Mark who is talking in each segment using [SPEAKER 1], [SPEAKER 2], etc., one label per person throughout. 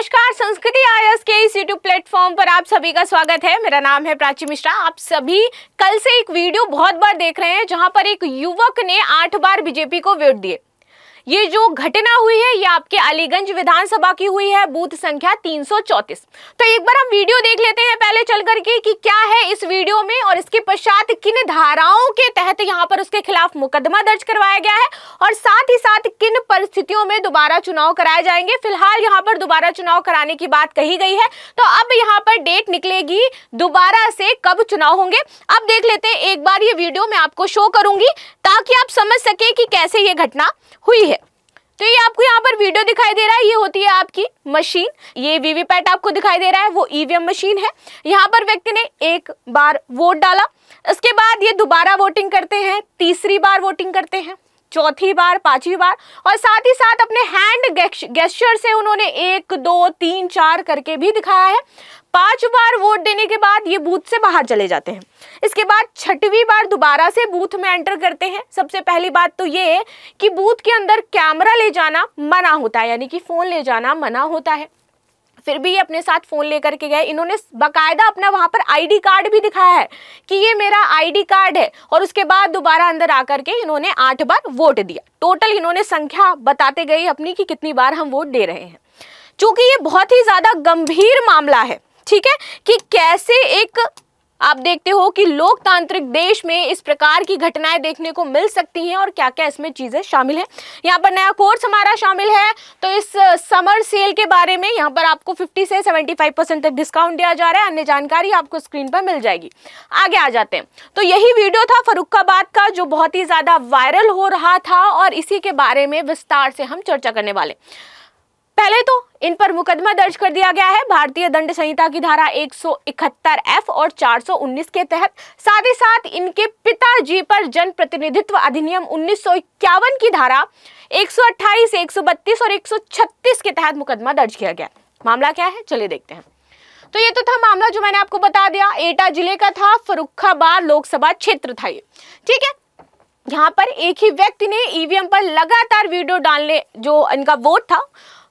[SPEAKER 1] नमस्कार संस्कृति आयस के इस यूट्यूब प्लेटफॉर्म पर आप सभी का स्वागत है मेरा नाम है प्राची मिश्रा आप सभी कल से एक वीडियो बहुत बार देख रहे हैं जहां पर एक युवक ने आठ बार बीजेपी को वोट दिए ये जो घटना हुई है ये आपके अलीगंज विधानसभा की हुई है बूथ संख्या 334 तो एक बार हम वीडियो देख लेते हैं पहले चल करके कि क्या है इस वीडियो में और इसके पश्चात किन धाराओं तहत तो यहाँ पर उसके खिलाफ मुकदमा दर्ज करवाया गया है और साथ ही साथ किन परिस्थितियों में दोबारा चुनाव कराए जाएंगे फिलहाल यहाँ पर दोबारा चुनाव कराने की बात कही गई है तो अब यहाँ पर डेट निकलेगी दोबारा से कब चुनाव होंगे अब देख लेते हैं एक बार ये वीडियो मैं आपको शो करूंगी ताकि आप समझ सके कि कैसे ये घटना हुई है तो ये आपको यहाँ पर वीडियो दिखाई दे रहा है ये होती है आपकी मशीन ये वीवीपैट आपको दिखाई दे रहा है वो ईवीएम e मशीन है यहाँ पर व्यक्ति ने एक बार वोट डाला इसके बाद ये दोबारा वोटिंग करते हैं तीसरी बार वोटिंग करते हैं चौथी बार पांचवी बार और साथ ही साथ अपने हैंड गेस्टर से उन्होंने एक दो तीन चार करके भी दिखाया है पांच बार वोट देने के बाद ये बूथ से बाहर चले जाते हैं इसके बाद छठवीं बार दोबारा से बूथ में एंटर करते हैं सबसे पहली बात तो ये है कि बूथ के अंदर कैमरा ले जाना मना होता है यानी कि फ़ोन ले जाना मना होता है फिर भी ये अपने साथ फ़ोन लेकर के गए इन्होंने बाकायदा अपना वहां पर आईडी कार्ड भी दिखाया है कि ये मेरा आईडी कार्ड है और उसके बाद दोबारा अंदर आकर के इन्होंने आठ बार वोट दिया टोटल इन्होंने संख्या बताते गए अपनी कि कितनी बार हम वोट दे रहे हैं चूंकि ये बहुत ही ज़्यादा गंभीर मामला है ठीक है कि कैसे एक आप देखते हो कि लोकतांत्रिक देश में इस प्रकार की घटनाएं देखने को मिल सकती हैं और क्या क्या इसमें चीज़ें शामिल हैं यहाँ पर नया कोर्स हमारा शामिल है तो इस समर सेल के बारे में यहाँ पर आपको 50 से 75 परसेंट तक डिस्काउंट दिया जा रहा है अन्य जानकारी आपको स्क्रीन पर मिल जाएगी आगे आ जाते हैं तो यही वीडियो था फरुखाबाद का जो बहुत ही ज़्यादा वायरल हो रहा था और इसी के बारे में विस्तार से हम चर्चा करने वाले पहले तो इन पर मुकदमा दर्ज कर दिया गया है भारतीय दंड संहिता की धारा 171 एफ और 419 के तहत साथ ही साथ इनके पिताजी पर जन प्रतिनिधित्व अधिनियम उन्नीस की धारा 128, 132 और 136 के तहत मुकदमा दर्ज किया गया मामला क्या है चलिए देखते हैं तो ये तो था मामला जो मैंने आपको बता दिया एटा जिले का था फरुखाबाद लोकसभा क्षेत्र था ये ठीक है यहाँ पर एक ही व्यक्ति ने ईवीएम पर लगातार वीडियो डालने जो इनका वोट था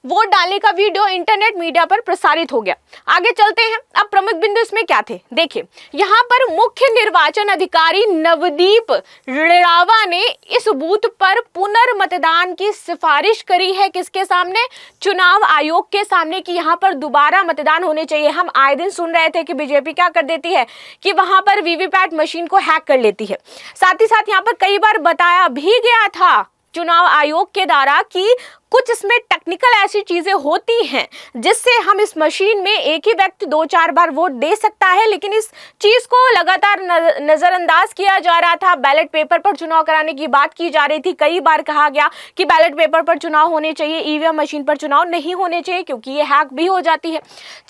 [SPEAKER 1] वोट डालने का वीडियो इंटरनेट मीडिया पर प्रसारित हो गया आगे चलते हैं अब प्रमुख बिंदु इसमें क्या थे देखिए यहाँ पर मुख्य निर्वाचन अधिकारी नवदीप रिड़ावा ने इस बूथ पर पुनर्मतदान की सिफारिश करी है किसके सामने चुनाव आयोग के सामने कि यहाँ पर दोबारा मतदान होने चाहिए हम आए दिन सुन रहे थे कि बीजेपी क्या कर देती है कि वहां पर वीवीपैट मशीन को हैक कर लेती है साथ ही साथ यहाँ पर कई बार बताया भी गया था चुनाव आयोग के द्वारा कि कुछ इसमें टेक्निकल ऐसी चीज़ें होती हैं जिससे हम इस मशीन में एक ही व्यक्ति दो चार बार वोट दे सकता है लेकिन इस चीज़ को लगातार नज़रअंदाज किया जा रहा था बैलेट पेपर पर चुनाव कराने की बात की जा रही थी कई बार कहा गया कि बैलेट पेपर पर चुनाव होने चाहिए ईवीएम e मशीन पर चुनाव नहीं होने चाहिए क्योंकि ये हैक भी हो जाती है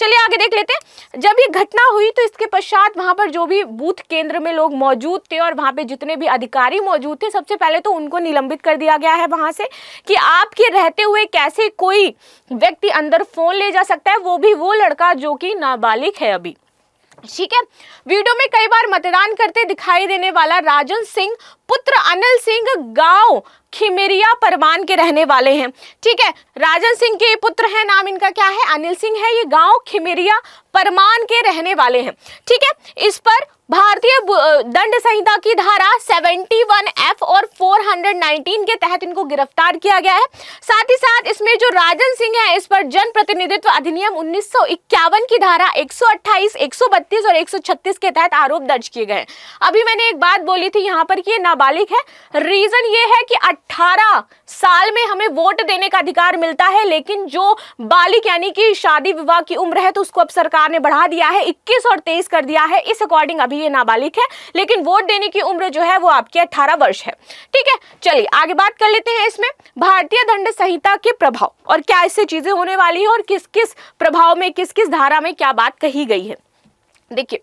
[SPEAKER 1] चलिए आगे देख लेते हैं जब ये घटना हुई तो इसके पश्चात वहां पर जो भी बूथ केंद्र में लोग मौजूद थे और वहां पर जितने भी अधिकारी मौजूद थे सबसे पहले तो उनको निलंबित कर दिया गया है वहां से कि आपके रह रहते हुए कैसे कोई व्यक्ति अंदर फ़ोन ले जा सकता है वो भी वो लड़का जो कि नाबालिग है अभी ठीक है वीडियो में कई बार मतदान करते दिखाई देने वाला राजन सिंह पुत्र अनिल सिंह गांव खिमेरिया परवान के रहने वाले हैं ठीक है राजन सिंह के पुत्र हैं नाम इनका क्या है अनिल सिंह है ये गांव खिमेरिया परमान के रहने वाले हैं ठीक है इस पर भारतीय दंड संहिता की धारा 71 एफ और 419 के तहत इनको गिरफ्तार किया गया है साथ ही साथ इसमें जो राजन सिंह है इस पर जन प्रतिनिधित्व अधिनियम 1951 की धारा 128, 132 और 136 के तहत आरोप दर्ज किए गए अभी मैंने एक बात बोली थी यहाँ पर कि ये नाबालिग है रीजन ये है कि 18 साल में हमें वोट देने का अधिकार मिलता है लेकिन जो बालिक यानी कि शादी विवाह की उम्र है तो उसको अब सरकार ने बढ़ा दिया है 21 और 23 कर दिया है इस अकॉर्डिंग अभी ये नाबालिग है लेकिन वोट देने की उम्र जो है वो आपकी अट्ठारह वर्ष है ठीक है चलिए आगे बात कर लेते हैं इसमें भारतीय दंड संहिता के प्रभाव और क्या इससे चीजें होने वाली है और किस किस प्रभाव में किस किस धारा में क्या बात कही गई है देखिए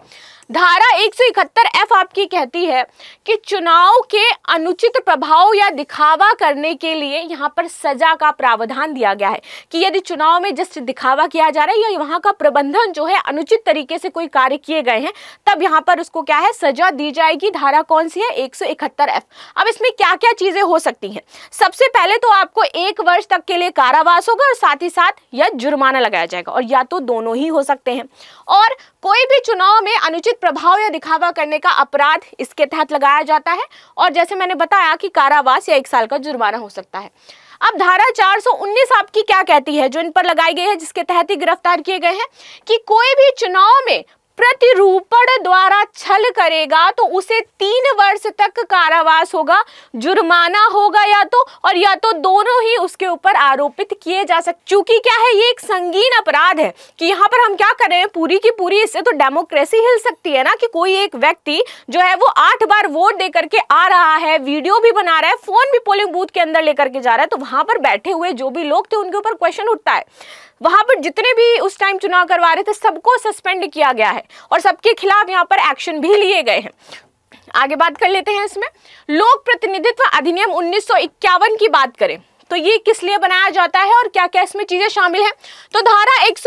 [SPEAKER 1] धारा एक सौ इकहत्तर एफ आपकी कहती है कि चुनाव के अनुचित प्रभाव या दिखावा करने के लिए यहाँ पर सजा का प्रावधान दिया गया है कि यदि चुनाव में जिस दिखावा किया जा रहा है या वहाँ का प्रबंधन जो है अनुचित तरीके से कोई कार्य किए गए हैं तब यहाँ पर उसको क्या है सजा दी जाएगी धारा कौन सी है एक सौ इकहत्तर एफ अब इसमें क्या क्या चीज़ें हो सकती हैं सबसे पहले तो आपको एक वर्ष तक के लिए कारावास होगा और साथ ही साथ या जुर्माना लगाया जाएगा और या तो दोनों ही हो सकते हैं और कोई भी चुनाव में अनुचित प्रभाव या दिखावा करने का अपराध इसके तहत लगाया जाता है और जैसे मैंने बताया कि कारावास या एक साल का जुर्माना हो सकता है अब धारा 419 आपकी क्या कहती है जो इन पर लगाई गई है जिसके तहत ही गिरफ्तार किए गए हैं कि कोई भी चुनाव में प्रतिरूपण द्वारा छल करेगा तो उसे तीन वर्ष तक कारावास होगा जुर्माना होगा या तो और या तो दोनों ही उसके ऊपर आरोपित किए जा सकते चूंकि क्या है ये एक संगीन अपराध है कि यहाँ पर हम क्या कर रहे हैं पूरी की पूरी इससे तो डेमोक्रेसी हिल सकती है ना कि कोई एक व्यक्ति जो है वो आठ बार वोट दे करके आ रहा है वीडियो भी बना रहा है फोन भी पोलिंग बूथ के अंदर लेकर के जा रहा है तो वहां पर बैठे हुए जो भी लोग थे उनके ऊपर क्वेश्चन उठता है वहां पर जितने भी उस टाइम चुनाव करवा रहे थे सबको सस्पेंड किया गया है और सबके खिलाफ यहाँ पर एक्शन भी लिए गए हैं आगे बात कर लेते हैं इसमें लोक प्रतिनिधित्व अधिनियम उन्नीस की बात करें तो ये किस लिए बनाया जाता है और क्या क्या इसमें चीज़ें शामिल हैं तो धारा एक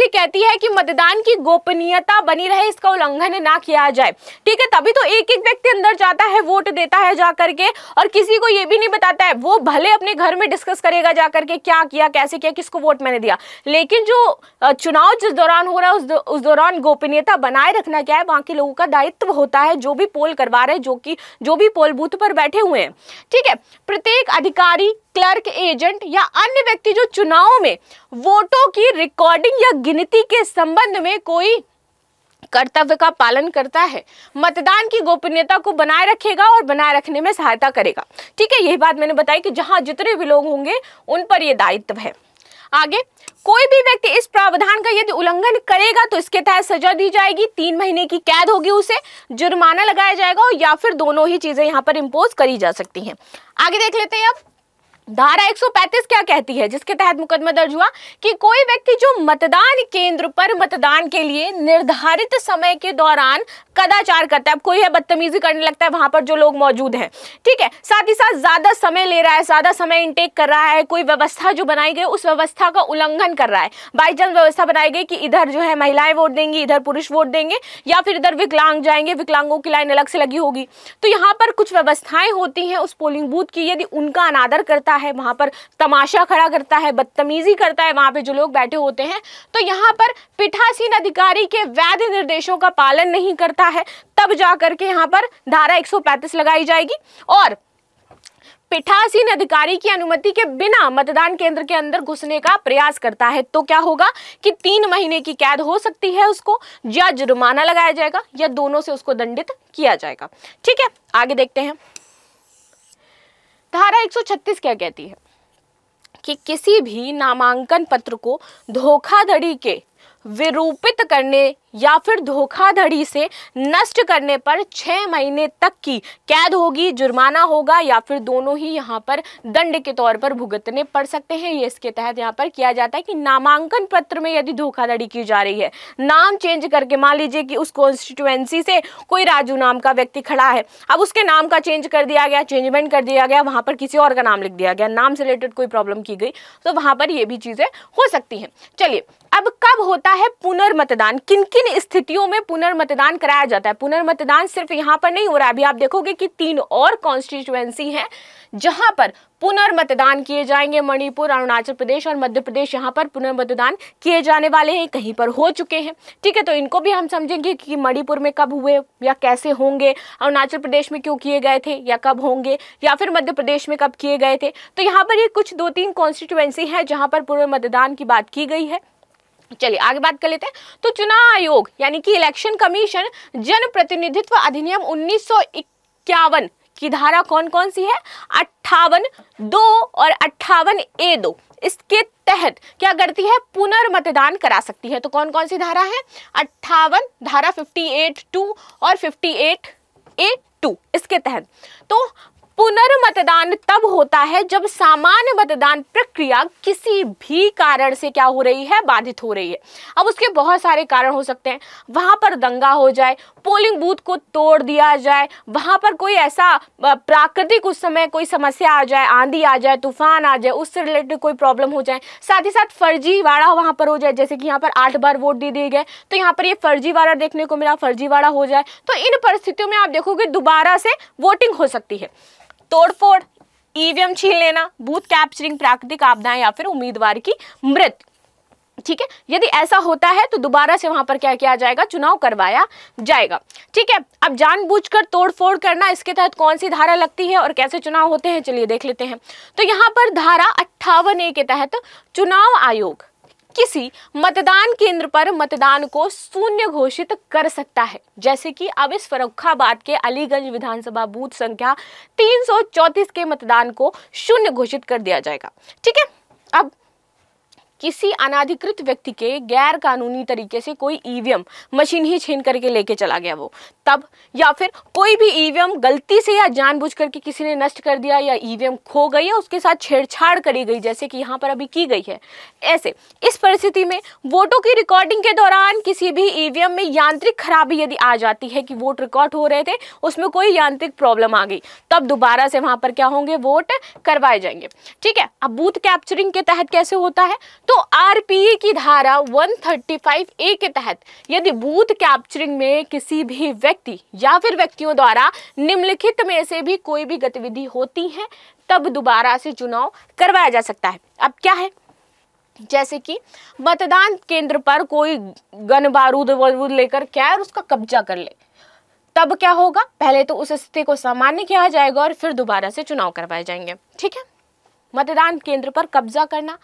[SPEAKER 1] ये कहती है कि मतदान की गोपनीयता बनी रहे इसका उल्लंघन ना किया जाए ठीक है तभी तो एक एक व्यक्ति अंदर जाता है वोट देता है जा करके और किसी को ये भी नहीं बताता है वो भले अपने घर में डिस्कस करेगा जा करके क्या किया कैसे किया किसको वोट मैंने दिया लेकिन जो चुनाव जिस दौरान हो रहा है उस, दौ, उस दौरान गोपनीयता बनाए रखना क्या है वहां के लोगों का दायित्व होता है जो भी पोल करवा रहे जो कि जो भी पोल बूथ पर बैठे हुए हैं ठीक है प्रत्येक अधिकारी क्लर्क एजेंट या अन्य व्यक्ति जो चुनाव में वोटों की रिकॉर्डिंग या गिनती के संबंध में कोई कर्तव्य का पालन करता है मतदान की गोपनीयता को बनाए रखेगा और बनाए रखने में सहायता करेगा ठीक है यही बात मैंने बताई कि जहां जितने भी लोग होंगे उन पर यह दायित्व है आगे कोई भी व्यक्ति इस प्रावधान का यदि उल्लंघन करेगा तो इसके तहत सजा दी जाएगी तीन महीने की कैद होगी उसे जुर्माना लगाया जाएगा या फिर दोनों ही चीजें यहाँ पर इम्पोज करी जा सकती हैं आगे देख लेते हैं अब धारा 135 क्या कहती है जिसके तहत मुकदमा दर्ज हुआ कि कोई व्यक्ति जो मतदान केंद्र पर मतदान के लिए निर्धारित समय के दौरान कदाचार करता है कोई है बदतमीजी करने लगता है वहां पर जो लोग मौजूद हैं ठीक है साथ ही साथ ज्यादा समय ले रहा है ज्यादा समय इनटेक कर रहा है कोई व्यवस्था जो बनाई गई उस व्यवस्था का उल्लंघन कर रहा है बाई चांस व्यवस्था बनाई गई कि इधर जो है महिलाएं वोट देंगी इधर पुरुष वोट देंगे या फिर इधर विकलांग जाएंगे विकलांगों की लाइन अलग से लगी होगी तो यहाँ पर कुछ व्यवस्थाएं होती हैं उस पोलिंग बूथ की यदि उनका अनादर करता करता है वहां पर तमाशा खड़ा करता है बदतमीजी करता है वहां पे जो लोग बैठे होते हैं तो यहाँ पर पिठासीन अधिकारी के वैध निर्देशों का पालन नहीं करता है तब जा करके यहाँ पर धारा एक लगाई जाएगी और पिठासीन अधिकारी की अनुमति के बिना मतदान केंद्र के अंदर घुसने का प्रयास करता है तो क्या होगा कि तीन महीने की कैद हो सकती है उसको या जुर्माना लगाया जाएगा या दोनों से उसको दंडित किया जाएगा ठीक है आगे देखते हैं धारा 136 क्या कहती है कि किसी भी नामांकन पत्र को धोखाधड़ी के विरूपित करने या फिर धोखाधड़ी से नष्ट करने पर छः महीने तक की कैद होगी जुर्माना होगा या फिर दोनों ही यहाँ पर दंड के तौर पर भुगतने पड़ सकते हैं ये इसके तहत यहाँ पर किया जाता है कि नामांकन पत्र में यदि धोखाधड़ी की जा रही है नाम चेंज करके मान लीजिए कि उस कॉन्स्टिट्युएंसी से कोई राजू नाम का व्यक्ति खड़ा है अब उसके नाम का चेंज कर दिया गया चेंजमेंट कर दिया गया वहाँ पर किसी और का नाम लिख दिया गया नाम से रिलेटेड कोई प्रॉब्लम की गई तो वहाँ पर ये भी चीज़ें हो सकती हैं चलिए अब कब होता है पुनर्मतदान किन किन किन स्थितियों में पुनर्मतदान कराया जाता है पुनर्मतदान सिर्फ यहाँ पर नहीं हो रहा है अभी आप देखोगे कि तीन और कॉन्स्टिट्युएंसी हैं जहां पर पुनर्मतदान किए जाएंगे मणिपुर अरुणाचल प्रदेश और मध्य प्रदेश यहाँ पर पुनर्मतदान किए जाने वाले हैं कहीं पर हो चुके हैं ठीक है तो इनको भी हम समझेंगे कि मणिपुर में कब हुए या कैसे होंगे अरुणाचल प्रदेश में क्यों किए गए थे या कब होंगे या फिर मध्य प्रदेश में कब किए गए थे तो यहाँ पर ये कुछ दो तीन कॉन्स्टिट्युएंसी हैं जहाँ पर पुनर्मतदान की बात की गई है चलिए आगे बात कर लेते हैं तो चुनाव आयोग यानी कि इलेक्शन कमीशन जनप्रतिनिधित्व अधिनियम उन्नीस की धारा कौन कौन सी है अट्ठावन दो और अट्ठावन ए दो इसके तहत क्या करती है पुनर्मतदान करा सकती है तो कौन कौन सी धारा है अट्ठावन धारा फिफ्टी एट टू और फिफ्टी एट ए टू इसके तहत तो पुनर्मतदान तब होता है जब सामान्य मतदान प्रक्रिया किसी भी कारण से क्या हो रही है बाधित हो रही है अब उसके बहुत सारे कारण हो सकते हैं वहाँ पर दंगा हो जाए पोलिंग बूथ को तोड़ दिया जाए वहाँ पर कोई ऐसा प्राकृतिक उस समय कोई समस्या आ जाए आंधी आ जाए तूफान आ जाए उससे रिलेटेड कोई प्रॉब्लम हो जाए साथ ही साथ फर्जीवाड़ा वहाँ पर हो जाए जैसे कि यहाँ पर आठ बार वोट दे दिए गए तो यहाँ पर ये फर्जीवाड़ा देखने को मिला फर्जीवाड़ा हो जाए तो इन परिस्थितियों में आप देखोगे दोबारा से वोटिंग हो सकती है तोड़फोड़ ईवीएम छीन लेना बूथ कैप्चरिंग प्राकृतिक आपदाएं या फिर उम्मीदवार की मृत ठीक है यदि ऐसा होता है तो दोबारा से वहां पर क्या किया जाएगा चुनाव करवाया जाएगा ठीक है अब जानबूझकर तोड़फोड़ करना इसके तहत कौन सी धारा लगती है और कैसे चुनाव होते हैं चलिए देख लेते हैं तो यहाँ पर धारा अट्ठावन ए के तहत चुनाव आयोग किसी मतदान केंद्र पर मतदान को शून्य घोषित कर सकता है जैसे कि अब इस फरुखाबाद के अलीगंज विधानसभा बूथ संख्या 334 के मतदान को शून्य घोषित कर दिया जाएगा ठीक है अब किसी अनाधिकृत व्यक्ति के गैर कानूनी तरीके से कोई ईवीएम मशीन ही छीन करके लेके चला गया वो तब या फिर कोई भी ईवीएम गलती से या जानबूझ करके किसी ने नष्ट कर दिया या ईवीएम खो गई या उसके साथ छेड़छाड़ करी गई जैसे कि यहाँ पर अभी की गई है ऐसे इस परिस्थिति में वोटों की रिकॉर्डिंग के दौरान किसी भी ईवीएम में यांत्रिक खराबी यदि आ जाती है कि वोट रिकॉर्ड हो रहे थे उसमें कोई यांत्रिक प्रॉब्लम आ गई तब दोबारा से वहां पर क्या होंगे वोट करवाए जाएंगे ठीक है अब बूथ कैप्चरिंग के तहत कैसे होता है तो आरपीए की धारा 135 ए के तहत यदि बूथ कैप्चरिंग में किसी भी व्यक्ति या फिर व्यक्तियों द्वारा निम्नलिखित में से भी कोई भी गतिविधि होती है तब दोबारा से चुनाव करवाया जा सकता है अब क्या है जैसे कि मतदान केंद्र पर कोई गन बारूद वरूद लेकर क्या है उसका कब्जा कर ले तब क्या होगा पहले तो उस स्थिति को सामान्य किया जाएगा और फिर दोबारा से चुनाव करवाए जाएंगे ठीक है मतदान केंद्र पर कब्जा करना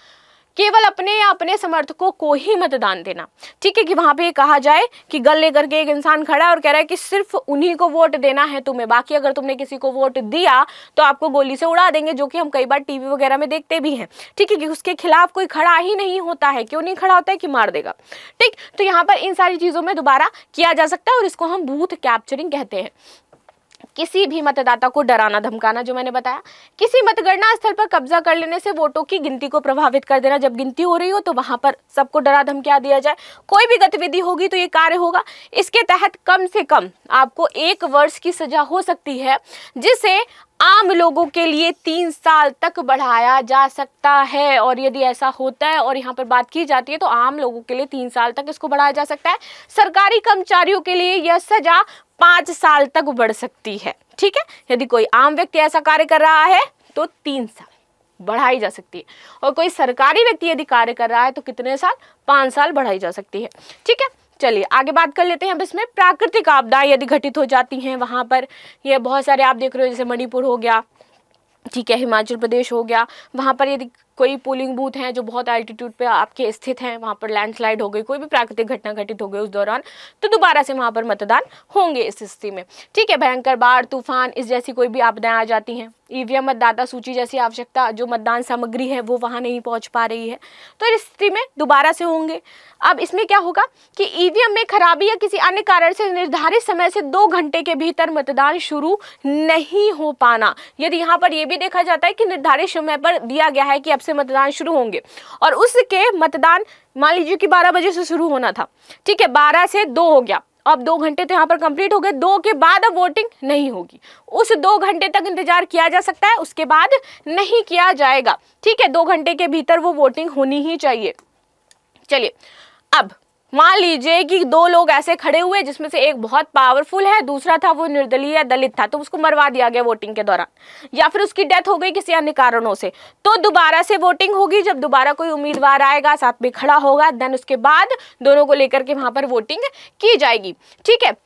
[SPEAKER 1] केवल अपने या अपने समर्थकों को ही मतदान देना ठीक है कि वहां पे कहा जाए कि गल लेकर के एक इंसान खड़ा है और कह रहा है कि सिर्फ उन्हीं को वोट देना है तुम्हें बाकी अगर तुमने किसी को वोट दिया तो आपको गोली से उड़ा देंगे जो कि हम कई बार टीवी वगैरह में देखते भी हैं ठीक है कि उसके खिलाफ कोई खड़ा ही नहीं होता है क्यों नहीं खड़ा होता है कि मार देगा ठीक तो यहाँ पर इन सारी चीज़ों में दोबारा किया जा सकता है और इसको हम बूथ कैप्चरिंग कहते हैं किसी भी मतदाता को डराना धमकाना जो मैंने बताया किसी मतगणना स्थल पर कब्जा कर लेने से वोटों की गिनती को प्रभावित कर देना जब गिनती हो रही हो तो वहां पर सबको डरा धमका दिया जाए कोई भी गतिविधि होगी तो ये कार्य होगा इसके तहत कम से कम आपको एक वर्ष की सजा हो सकती है जिसे आम लोगों के लिए तीन साल तक बढ़ाया जा सकता है और यदि ऐसा होता है और यहाँ पर बात की जाती है तो आम लोगों के लिए तीन साल तक इसको बढ़ाया जा सकता है सरकारी कर्मचारियों के लिए यह सजा पाँच साल तक बढ़ सकती है ठीक है यदि कोई आम व्यक्ति ऐसा कार्य कर रहा है तो तीन साल बढ़ाई जा सकती है और कोई सरकारी व्यक्ति यदि कार्य कर रहा है तो कितने साल पाँच साल बढ़ाई जा सकती है ठीक है चलिए आगे बात कर लेते हैं अब इसमें प्राकृतिक आपदाएं यदि घटित हो जाती हैं वहाँ पर ये बहुत सारे आप देख रहे हो जैसे मणिपुर हो गया ठीक है हिमाचल प्रदेश हो गया वहाँ पर यदि कोई पोलिंग बूथ हैं जो बहुत एल्टीट्यूड पे आपके स्थित हैं वहाँ पर लैंडस्लाइड हो गई कोई भी प्राकृतिक घटना घटित हो गई उस दौरान तो दोबारा से वहाँ पर मतदान होंगे इस स्थिति में ठीक है भयंकर बाढ़ तूफान इस जैसी कोई भी आपदाएं आ जाती हैं ईवीएम मतदाता सूची जैसी आवश्यकता जो मतदान सामग्री है वो वहाँ नहीं पहुँच पा रही है तो इस स्थिति में दोबारा से होंगे अब इसमें क्या होगा कि ईवीएम में खराबी या किसी अन्य कारण से निर्धारित समय से दो घंटे के भीतर मतदान शुरू नहीं हो पाना यदि यहाँ पर यह भी देखा जाता है कि निर्धारित समय पर दिया गया है कि अब से मतदान शुरू होंगे और उसके मतदान मान लीजिए कि बारह बजे से शुरू होना था ठीक है बारह से दो हो गया अब दो घंटे तो यहाँ पर कंप्लीट हो गए दो के बाद अब वोटिंग नहीं होगी उस दो घंटे तक इंतजार किया जा सकता है उसके बाद नहीं किया जाएगा ठीक है दो घंटे के भीतर वो वोटिंग होनी ही चाहिए चलिए अब मान लीजिए कि दो लोग ऐसे खड़े हुए जिसमें से एक बहुत पावरफुल है दूसरा था वो निर्दलीय दलित था तो उसको मरवा दिया गया वोटिंग के दौरान या फिर उसकी डेथ हो गई किसी अन्य कारणों से तो दोबारा से वोटिंग होगी जब दोबारा कोई उम्मीदवार आएगा साथ में खड़ा होगा देन उसके बाद दोनों को लेकर के वहां पर वोटिंग की जाएगी ठीक है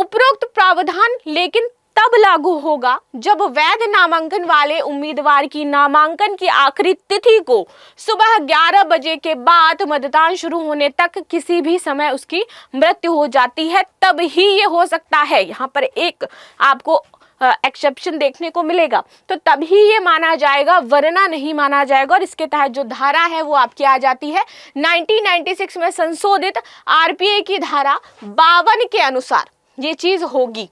[SPEAKER 1] उपरोक्त प्रावधान लेकिन तब लागू होगा जब वैध नामांकन वाले उम्मीदवार की नामांकन की आखिरी तिथि को सुबह 11 बजे के बाद मतदान शुरू होने तक किसी भी समय उसकी मृत्यु हो जाती है तब ही ये हो सकता है यहाँ पर एक आपको एक्सेप्शन uh, देखने को मिलेगा तो तभी ये माना जाएगा वरना नहीं माना जाएगा और इसके तहत जो धारा है वो आपकी आ जाती है 1996 में संशोधित आरपीए की धारा बावन के अनुसार ये चीज़ होगी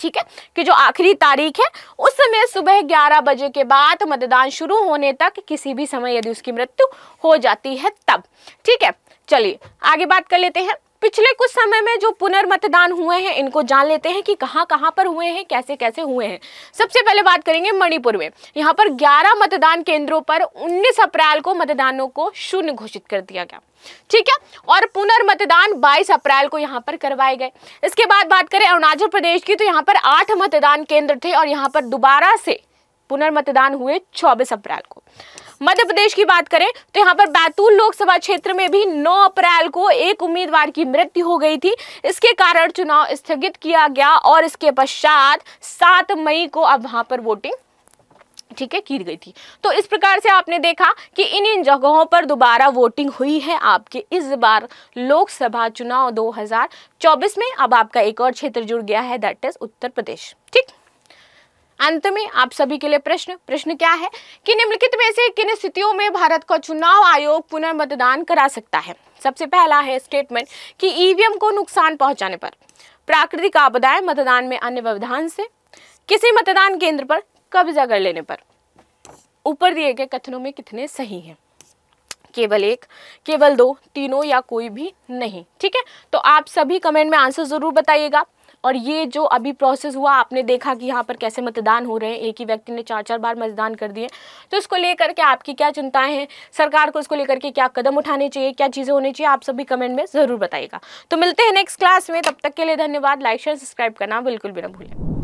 [SPEAKER 1] ठीक है कि जो आखिरी तारीख है उस समय सुबह ग्यारह बजे के बाद मतदान शुरू होने तक किसी भी समय यदि उसकी मृत्यु हो जाती है तब ठीक है चलिए आगे बात कर लेते हैं पिछले कुछ समय में जो पुनर्मतदान हुए हैं इनको जान लेते हैं कि कहाँ कहाँ पर हुए हैं कैसे कैसे हुए हैं सबसे पहले बात करेंगे मणिपुर में यहाँ पर 11 मतदान केंद्रों पर 19 अप्रैल को मतदानों को शून्य घोषित कर दिया गया ठीक है और पुनर्मतदान 22 अप्रैल को यहाँ पर करवाए गए इसके बाद बात करें अरुणाचल प्रदेश की तो यहाँ पर आठ मतदान केंद्र थे और यहाँ पर दोबारा से पुनर्मतदान हुए चौबीस अप्रैल को मध्य प्रदेश की बात करें तो यहाँ पर बैतूल लोकसभा क्षेत्र में भी 9 अप्रैल को एक उम्मीदवार की मृत्यु हो गई थी इसके कारण चुनाव स्थगित किया गया और इसके पश्चात सात मई को अब वहां पर वोटिंग ठीक है की गई थी तो इस प्रकार से आपने देखा कि इन इन जगहों पर दोबारा वोटिंग हुई है आपके इस बार लोकसभा चुनाव 2024 में अब आपका एक और क्षेत्र जुड़ गया है दैट इज उत्तर प्रदेश ठीक अंत में आप सभी के लिए प्रश्न प्रश्न क्या है कि निम्नलिखित में से किन स्थितियों में भारत का चुनाव आयोग पुनर्मतदान करा सकता है सबसे पहला है स्टेटमेंट कि ईवीएम e को नुकसान पहुंचाने पर प्राकृतिक आपदाएं मतदान में अन्य व्यवधान से किसी मतदान केंद्र पर कब्जा कर लेने पर ऊपर दिए गए कथनों में कितने सही हैं केवल एक केवल दो तीनों या कोई भी नहीं ठीक है तो आप सभी कमेंट में आंसर जरूर बताइएगा और ये जो अभी प्रोसेस हुआ आपने देखा कि यहाँ पर कैसे मतदान हो रहे हैं एक ही व्यक्ति ने चार चार बार मतदान कर दिए तो इसको लेकर के आपकी क्या चिंताएं हैं सरकार को इसको लेकर के क्या कदम उठाने चाहिए क्या चीज़ें होनी चाहिए आप सभी कमेंट में ज़रूर बताइएगा तो मिलते हैं नेक्स्ट क्लास में तब तक के लिए धन्यवाद लाइक शेयर सब्सक्राइब करना बिल्कुल भी ना भूलें